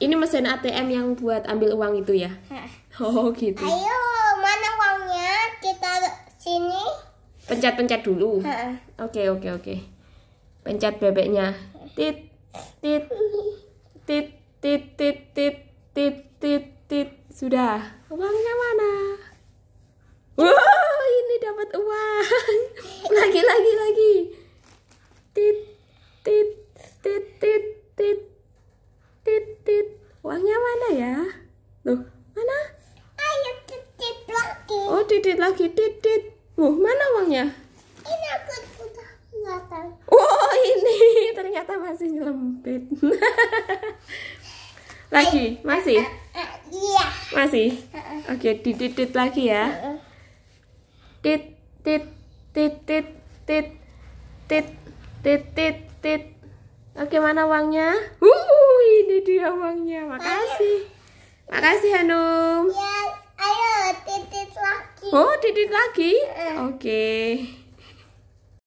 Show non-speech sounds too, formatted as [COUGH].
Ini mesin ATM yang buat ambil uang itu ya? Oh gitu. Ayo, mana uangnya? Kita sini. Pencet-pencet dulu. Oke, oke, oke. Pencet bebeknya. Tit tit tit tit tit tit tit tit. Sudah. Uangnya mana? Uangnya mana ya? Loh, mana? Ayo titit lagi. Oh, titit lagi, titit. Loh, mana uangnya? Ini aku sudah Oh, ini [LAUGHS] ternyata masih nyelempit. [LAUGHS] lagi, masih? Iya. Masih? Oke, okay, dititit lagi ya. Tit, tit, tit, tit, tit, tit, tit, tit, tit. Oke, okay, mana uangnya? Huh! ini dia uangnya. Makasih. Ayo. Makasih Hanum. Ya, ayo titit lagi. Oh, titit lagi? Uh. Oke. Okay.